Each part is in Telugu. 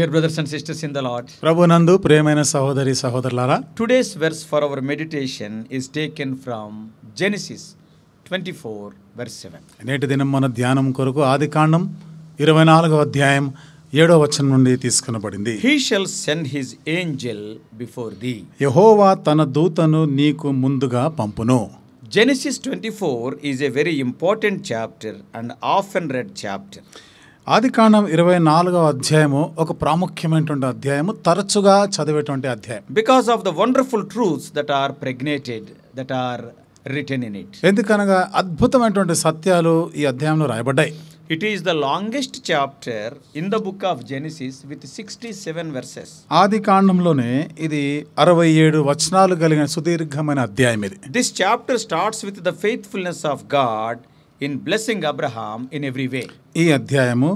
dear brothers and sisters in the Lord ప్రభునందు ప్రేమైన సహోదరి సహోదరులారా today's verse for our meditation is taken from Genesis twenty four verse seven నేటి దినం మన ధ్యానం కొరకు ఆది కాండం ఇరవై నాలుగో అధ్యాయం ఏడో వచనం నుండి తీసుకునబడింది he shall send his angel before the యహోవా తన దూతను నీకు ముందుగా పంపును Genesis twenty four is a very important chapter and of and read chapter ఆదికాండం ఇరవై నాలుగవ అధ్యాయము ఒక ప్రాముఖ్యమైనటువంటి అధ్యాయము తరచుగా చదివేటువంటి అధ్యాయం because of the wonderful truths that are pregnated that are written in it ఎందుకనగా అద్భుతమైనటువంటి సత్యాలు ఈ అధ్యాయంలో రాయబడ్డాయి it is the longest chapter in the book of Genesis with sixty seven verses ఆది కాండంలోనే ఇది అరవై ఏడు వచనాలు కలిగిన సుదీర్ఘమైన అధ్యాయం ఇది this chapter starts with the faithfulness of God in blessing Abraham in every way ఈ అధ్యాయము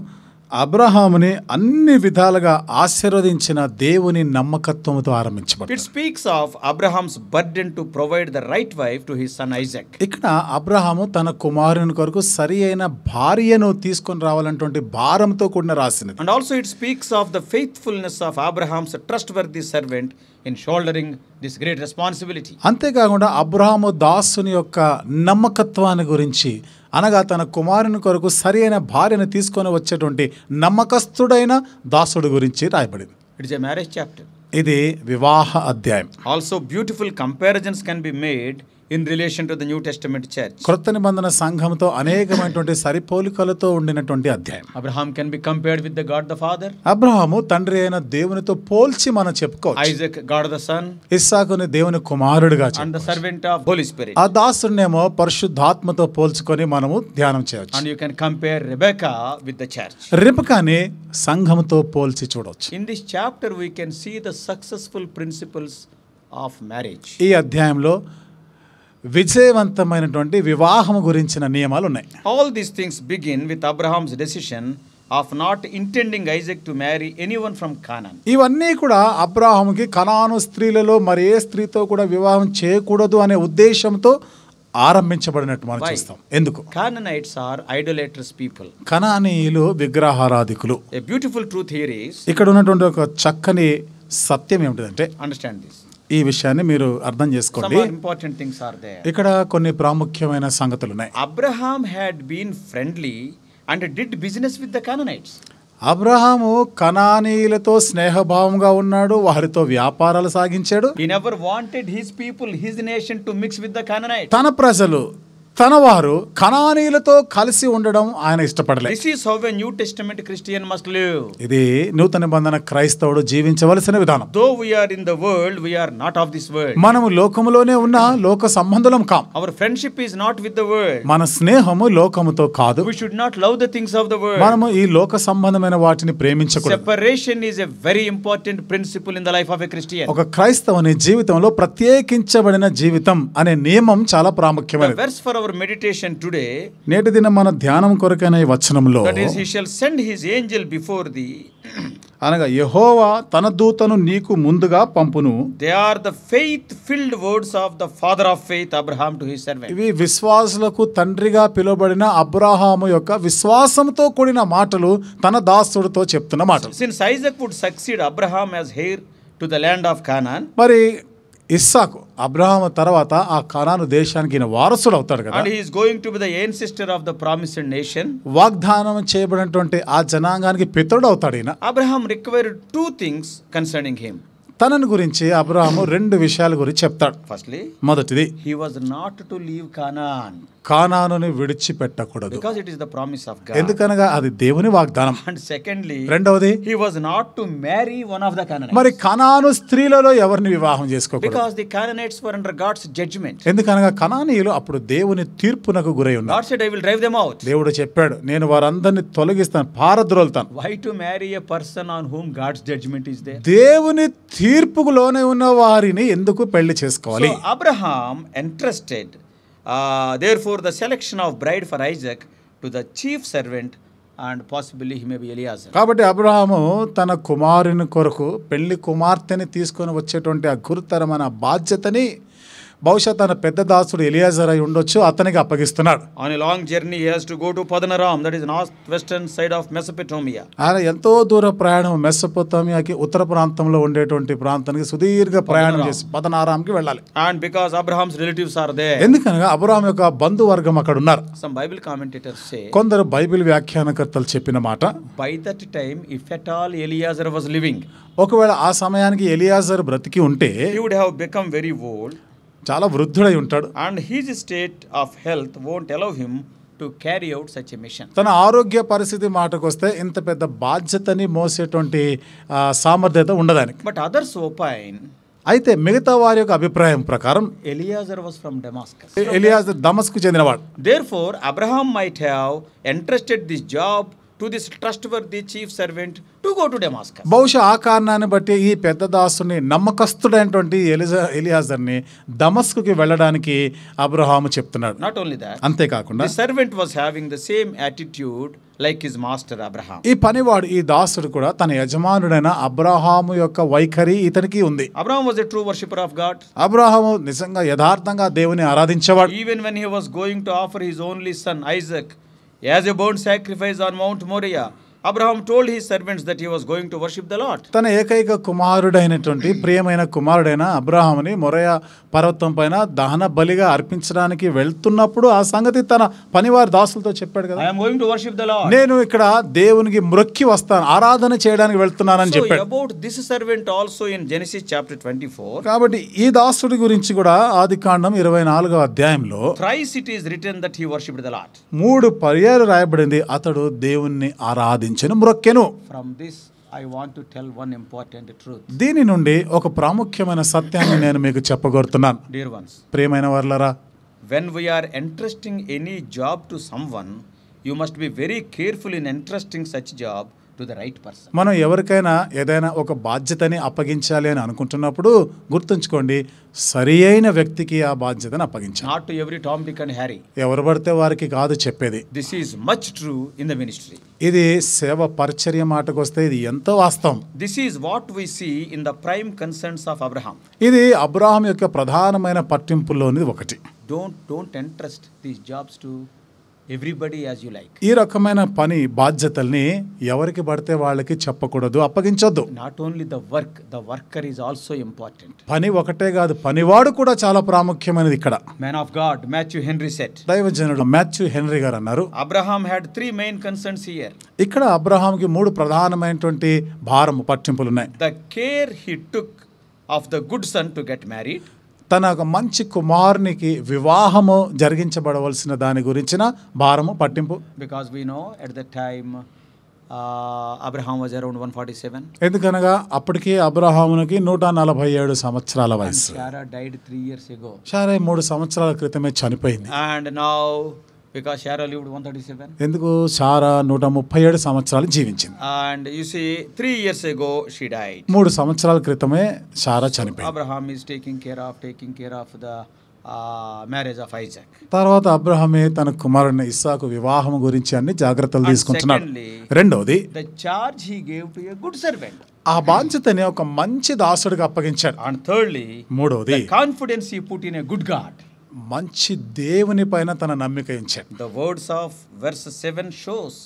అబ్రహాముని అన్ని విధాలుగా ఆశీర్వదించిన దేవుని నమ్మకత్వంతో ఆరంభించబడింది it speaks of Abraham's burden to provide the right wife to his son Isaac ఇక్కడ అబ్రహాము తన కుమారుని కొరకు సరి అయిన భార్యను తీసుకొని రావాలన్నటువంటి భారంతో కూడిన రాసినది and also it speaks of the faithfulness of Abraham's trustworthy servant in shouldering this great responsibility అంతేకాకుండా అబ్రహాము దాసుని యొక్క నమ్మకత్వాన్ని గురించి అనగా తన కుమారుని కొరకు సరి అయిన భార్యను తీసుకొని వచ్చేటువంటి నమ్మకస్తుడైన దాసుడు గురించి రాయబడింది ఇట్స్ ఎ మ్యారేజ్ చాప్టర్ ఇది వివాహ అధ్యాయం also beautiful comparisons can be made in relation to the New Testament church కొత్త నిబంధన సంఘంతో అనేకమైనటువంటి సరిపోలికలతో ఉండినటువంటి అధ్యాయం Abraham can be compared with the God the Father అబ్రహాం తండ్రి అయిన దేవునితో పోల్చి మనం చెప్పుకోవచ్చు ఐజాక్ గాడ్ ద సన్ ఇస్సాకుని దేవుని కుమారుడుగా and the servant of Holy Spirit ఆ దాసుడినేమో పరిశుద్ధాత్మతో పోల్చుకొని మనము ధ్యానం చేయవచ్చు and you can compare Rebekah with the church రిబెకాని సంఘంతో పోల్చి చూడవచ్చు in this chapter we can see the successful principles of marriage ఈ అధ్యాయంలో విజయవంతమైనటువంటి వివాహం గురించిన నియమాలు ఉన్నాయి all these things begin with Abraham's decision of not intending Isaac to marry anyone from Canaan ఇవన్నీ కూడా అబ్రాహంకి కనాను స్త్రీలలో మరి ఏ స్త్రీతో కూడా వివాహం చేయకూడదు అనే ఉద్దేశంతో ఆరంభించబడినట్టు మనం చూస్తాం ఎందుకు కానైట్స్ ఆర్ ఐడోలేటర్స్ పీపుల్ కనానీయులు విగ్రహారాధికులు ఏ బ్యూటిఫుల్ ట్రూత్ హియర్ ఇక్కడ ఉన్నటువంటి ఒక చక్కని సత్యం ఏమిటంటే అండర్స్టాండ్ దిస్ ఈ విషయాన్ని మీరు అర్థం చేసుకోండి ఇంపార్టెంట్ థింగ్స్ ఆర్ దే ఇక్కడ కొన్ని ప్రాముఖ్యమైన సంగతులు ఉన్నాయి Abraham had been friendly and did business with the Canaanites అబ్రహాము కనానీయులతో స్నేహభావంగా ఉన్నాడు వారితో వ్యాపారాలు సాగించాడు never wanted his people his nation to mix with the Canaanite తన ప్రజలు తన వారు కణానీయులతో కలిసి ఉండడం ఆయన ఇష్టపడలేదు న్యూ టెస్టమెంట్ క్రిస్టియన్ మస్ట్ ఇది నూతన నిబంధన క్రైస్తవుడు జీవించవలసిన విధానం though we are in the world we are not of this world మనము లోకములోనే ఉన్న లోక సంబంధులం కాం our friendship is not with the world మన స్నేహము లోకముతో కాదు we should not love the things of the world మనము ఈ లోక సంబంధమైన వాటిని ప్రేమించకూడదు separation is a very important principle in the life of a Christian ఒక క్రైస్తవుని జీవితంలో ప్రత్యేకించబడిన జీవితం అనే నియమం చాలా ప్రాముఖ్యమైనది verse for our meditation today నేటి దినం మన ధ్యానం కొరకైన వచనంలో that he shall send his angel before the అనగా యహోవా తన దూతను నీకు ముందుగా పంపును they are the faith filled words of the Father of faith Abraham to his servant ఇవి విశ్వాసులకు తండ్రిగా పిలువబడిన అబ్రహాము యొక్క విశ్వాసంతో కూడిన మాటలు తన దాసుడితో చెప్తున్న మాటలు since Isaac would succeed Abraham as heir to the land of Canaan మరి ఇస్సాకు అబ్రహాం తర్వాత ఆ కనాను దేశానికి వారసుడు అవుతాడు కదా and going to be the ancestor of the promised nation వాగ్దానం చేయబడినటువంటి ఆ జనాంగానికి పితరుడు అవుతాడు ఈయన Abraham required two things concerning him తనను గురించి అబ్రహాము రెండు విషయాల గురించి చెప్తాడు ఫస్ట్లీ మొదటిది he was not to leave Canaan కానాను విడిచిపెట్టకూడదు because it is the promise of God ఎందుకనగా అది దేవుని వాగ్దానం అండ్ సెకండ్లీ రెండవది he was not to marry one of the Canaan మరి కానాను స్త్రీలలో ఎవరిని వివాహం చేసుకోకూడదు because the Canaanites were under God's judgement ఎందుకనగా కానానీయులు అప్పుడు దేవుని తీర్పునకు గురై ఉన్నారు God said I will drive them out దేవుడు చెప్పాడు నేను వారందరిని తొలగిస్తాను పారద్రోల్తాను why to marry a person on whom God's judgement is there దేవుని తీర్పుకు లోనే ఉన్న వారిని ఎందుకు పెళ్లి చేసుకోవాలి Abraham entrusted therefore the selection of bride for Isaac to the chief servant and possibly him Eliezer కాబట్టి అబ్రహాము తన కుమారుని కొరకు పెళ్లి కుమార్తెని తీసుకొని వచ్చేటువంటి ఆ గురుతరమైన బాధ్యతని బహుశా తన పెద్ద దాసుడు ఎలియాజర్ అయి ఉండొచ్చు అతనికి అప్పగిస్తున్నాడు on long journey he has to go to Paddan Aram that is north western side of Mesopotamia ఆయన ఎంతో దూర ప్రయాణం మెసోపోటమియాకి ఉత్తర ప్రాంతంలో ఉండేటువంటి ప్రాంతానికి సుదీర్ఘ ప్రయాణం చేసి పదనారాంకి వెళ్ళాలి and because Abraham's relatives are there ఎందుకనగా అబ్రహాం యొక్క బంధు వర్గం అక్కడ ఉన్నారు సమ్ బైబిల్ కామెంటేటర్స్ సే కొందరు బైబిల్ వ్యాఖ్యానకర్తలు చెప్పిన మాట by that time if at all Eliezer was living ఒకవేళ ఆ సమయానికి ఎలియాజర్ బ్రతికి ఉంటే he would have become very old చాలా వృద్ధుడై ఉంటాడు and his state of health won't allow him to carry out such a mission తన ఆరోగ్య పరిస్థితి మాటకు వస్తే ఇంత పెద్ద బాధ్యతని మోసేటువంటి సామర్థ్యత ఉండదానికి బట్ అదర్స్ ఓపాయిన్ అయితే మిగతా వారి యొక్క అభిప్రాయం ప్రకారం Eliezer was from Damascus Eliezer దమస్క్ చెందినవాడు therefore Abraham might have entrusted this job to this trust for the chief servant to go to Damascus బహుశా ఆ కారణాన్ని బట్టి ఈ పెద్ద దాసుని నమ్మకస్తుడైనటువంటి ఎలిజా ఎలియాజర్ని దమస్కుకి వెళ్ళడానికి అబ్రహాము చెప్తున్నాడు నాట్ ఓన్లీ దాట్ అంతేకాకుండా servant was having the same attitude like his master Abraham ఈ పనివాడు ఈ దాసుడు కూడా తన యజమానుడైన అబ్రహాము యొక్క వైఖరి ఇతనికి ఉంది Abraham was a true worshipper of God అబ్రహాము నిజంగా యథార్థంగా దేవుని ఆరాధించేవాడు even when he was going to offer his only son Isaac as a burnt sacrifice on Mount Moriah Abraham told he servants that he was going to worship the Lord తన ఏకైక కుమారుడైనటువంటి ప్రియమైన కుమారుడైన అబ్రహాంని మొరయ పర్వతం పైన దహన బలిగా అర్పించడానికి వెళ్తున్నప్పుడు ఆ సంగతి తన పనివారి దాసులతో చెప్పాడు కదా I'm going to worship the Lord నేను ఇక్కడ దేవునికి మొక్కి వస్తాను ఆరాధన చేయడానికి వెళ్తున్నానని చెప్పాడు about this servant also in Genesis chapter 24 కాబట్టి ఈ దాసుడి గురించి కూడా ఆదికాండం 24వ అధ్యాయంలో thrice it is that he worshipped the Lord మూడు పర్యాలు రాయబడింది అతడు దేవుణ్ణి ఆరాధించాడు ప్రవచించను మ్రొక్కెను from this I want to tell one important truth దీని నుండి ఒక ప్రాముఖ్యమైన సత్యాన్ని నేను మీకు చెప్పగోరుతున్నాను డియర్ వన్స్ ప్రేమైన వర్లరా when we are entrusting any job to someone you must be very careful in entrusting such job to the right person మనం ఎవరికైనా ఏదైనా ఒక బాధ్యతని అప్పగించాలి అని అనుకుంటున్నప్పుడు గుర్తుంచుకోండి సరి అయిన వ్యక్తికి ఆ బాధ్యతను అప్పగించాలి not to every Tom Dick and Harry ఎవరు పడితే వారికి కాదు చెప్పేది this is much true in the ministry ఇది సేవ పరిచర్య మాటకు వస్తే ఇది ఎంతో వాస్తవం this is what we see in the prime concerns of Abraham ఇది అబ్రహాం యొక్క ప్రధానమైన పట్టింపుల్లోనిది ఒకటి don't don't entrust these jobs to everybody as you like ఈ రకమైన పని బాధ్యతల్ని ఎవరికి పడితే వాళ్ళకి చెప్పకూడదు అప్పగించొద్దు not only the work the worker is also important పని ఒకటే కాదు పనివాడు కూడా చాలా ప్రాముఖ్యమైనది ఇక్కడ man of God Matthew Henry set జనుడు మ్యాథ్యూ హెన్రీ గారు అన్నారు Abraham had three main concerns here ఇక్కడ అబ్రహాంకి మూడు ప్రధానమైనటువంటి భారం పట్టింపులు ఉన్నాయి the care he took of the good son to get married తన ఒక మంచి కుమారునికి వివాహము జరిగించబడవలసిన దాని గురించిన భారము పట్టింపు because we know at the time Abraham was around one forty seven ఎందుకనగా అప్పటికే అబ్రహామునికి నూట నలభై ఏడు సంవత్సరాల వయసు died three years ago Sarah మూడు సంవత్సరాల క్రితమే చనిపోయింది and now because Sarah lived one thirty seven ఎందుకు సారా నూట ముప్పై ఏడు సంవత్సరాలు జీవించింది and you see three years ago she die మూడు సంవత్సరాల క్రితమే సారా చనిపోయి Abraham is taking care of taking care of the marriage of Isaac తర్వాత అబ్రహమే తన కుమారుని ఇస్సాకు వివాహం గురించి అన్ని జాగ్రత్తలు తీసుకుంటున్నాడు రెండవది the charge he gave to good servant ఆ బాధ్యతని ఒక మంచి దాసుడిగా అప్పగించాడు అండ్ థర్డ్లీ మూడవది confidence he put a good God మంచి దేవుని పైన తన నమ్మిక ఇచ్చాడు the words of verse seven shows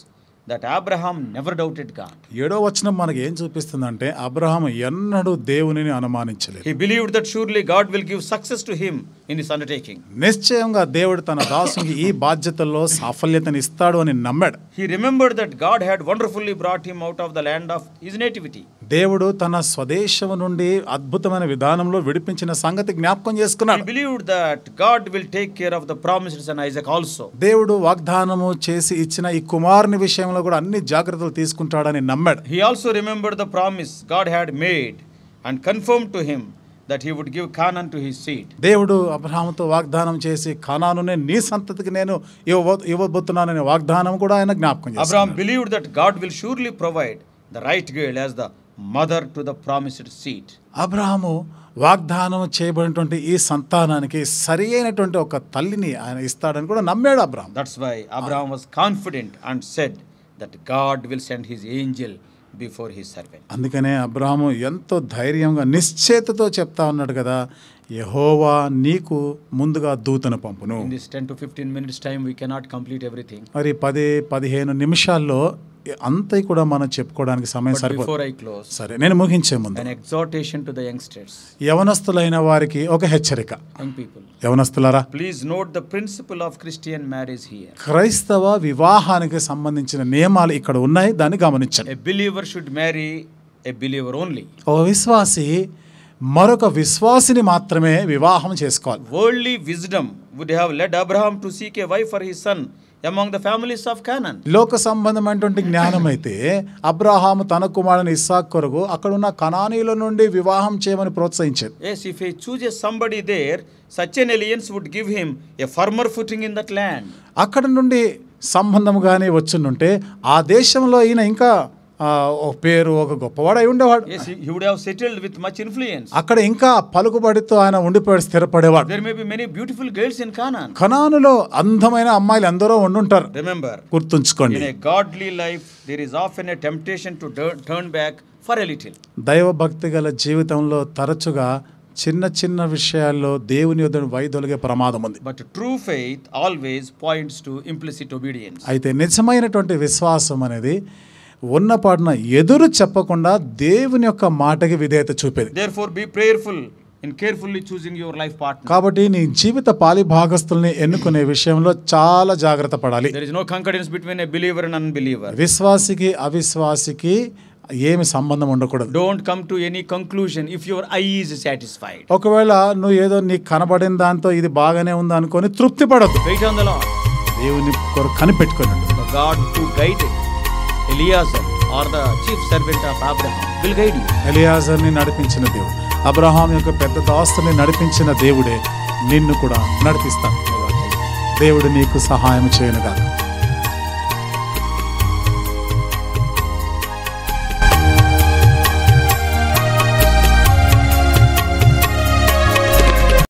that Abraham never doubted గా ఏడో వచనం మనకి ఏం చూపిస్తుందంటే అబ్రహాం ఎన్నడు దేవునిని అనుమానించలేదు he believed that surely God will give success to him in his undertaking నిశ్చయంగా దేవుడు తన దాసుని ఈ బాధ్యతల్లో సాఫల్యతను ఇస్తాడు అని నమ్మాడు he remembered that God had wonderfully brought him out of the land of his nativity దేవుడు తన స్వదేశం నుండి అద్భుతమైన విధానంలో విడిపించిన సంగతి జ్ఞాపకం చేసుకున్నాడు he believed that God will take care of the promised son Isaac also దేవుడు వాగ్దానము చేసి ఇచ్చిన ఈ కుమారుని విషయంలో విషయంలో కూడా అన్ని జాగ్రత్తలు తీసుకుంటాడని నమ్మాడు he also remember the promise God had made and confirm to him that he would give Canaan to his seed దేవుడు అబ్రహాముతో వాగ్దానం చేసి ఖానాను నీ సంతతికి నేను ఇవ్వబోతున్నాననే వాగ్దానం కూడా ఆయన జ్ఞాపకం చేశాడు Abraham believed that God will surely provide the right girl as the mother to the promised seed Abraham వాగ్దానం చేయబడినటువంటి ఈ సంతానానికి సరి అయినటువంటి ఒక తల్లిని ఆయన ఇస్తాడని కూడా నమ్మాడు Abraham that's why Abraham was confident and said that God will send his angel before his servant అందుకనే అబ్రాహము ఎంతో ధైర్యంగా నిశ్చేతతో చెప్తా ఉన్నాడు కదా యహోవా నీకు ముందుగా దూతను పంపును in this 10 to 15 minutes time we cannot complete everything మరి 10 15 నిమిషాల్లో అంతా కూడా మనం చెప్పుకోవడానికి సమయం సరిపోదు సరే నేను ముగించే ముందు ఎగ్జార్టేషన్ టు ద యంగ్స్టర్స్ యవనస్తులైన వారికి ఒక హెచ్చరిక యవనస్తులారా please note the principle of Christian marriage here క్రైస్తవ వివాహానికి సంబంధించిన నియమాలు ఇక్కడ ఉన్నాయి దాన్ని గమనించండి a believer should marry a believer only ఓ విశ్వాసి మరొక విశ్వాసిని మాత్రమే వివాహం చేసుకోవాలి worldly wisdom would have led Abraham to seek a wife for his son among the families of Canaan లోక సంబంధమైనటువంటి జ్ఞానం అయితే అబ్రహాము తన కుమారుని ఇస్సాక్ కొరకు అక్కడ ఉన్న కనానీల నుండి వివాహం చేయమని ప్రోత్సహించారు as if he chooses somebody there such an alliance would give him a firmer footing in that land అక్కడ నుండి సంబంధం కానీ వచ్చిండుంటే ఆ దేశంలో ఈయన ఇంకా ఒక పేరు ఒక గొప్పవాడు అయి ఉండేవాడు అక్కడ ఇంకా పలుకుబడితో ఆయన ఉండిపోయాడు స్థిరపడేవాడు may beautiful girls in Canaan కనానులో అందమైన అమ్మాయిలు అందరూ ఉండుంటారు రిమెంబర్ గుర్తుంచుకోండి godly life there is of a temptation to turn back for a little దైవ భక్తి గల జీవితంలో తరచుగా చిన్న చిన్న విషయాల్లో దేవుని యొద్ద వైదొలిగే ప్రమాదం ఉంది but true faith always points to implicit obedience అయితే నిజమైనటువంటి విశ్వాసం అనేది ఉన్న పాటున ఎదురు చెప్పకుండా దేవుని యొక్క మాటకి విధేయత చూపేది therefore be prayerful in carefully choosing your life part కాబట్టి నీ జీవిత పాలి భాగస్తుల్ని ఎన్నుకునే విషయంలో చాలా జాగ్రత్త పడాలి నో బిట్వీన్ బిలీవర్ విశ్వాసికి అవిశ్వాసికి ఏమి సంబంధం ఉండకూడదు don't come to any conclusion if your eye is satisfied ఒకవేళ నువ్వు ఏదో నీకు కనబడిన దాంతో ఇది బాగానే ఉంది అనుకొని తృప్తి పడద్దు దేవుని కొరకు కనిపెట్టుకున్నాడు God to guide Eliezer or the chief servant of Abraham will guide you ని నడిపించిన దేవుడు అబ్రహాం యొక్క పెద్ద దాస్తుని నడిపించిన దేవుడే నిన్ను కూడా నడిపిస్తాను దేవుడు నీకు సహాయం చేయనుగాక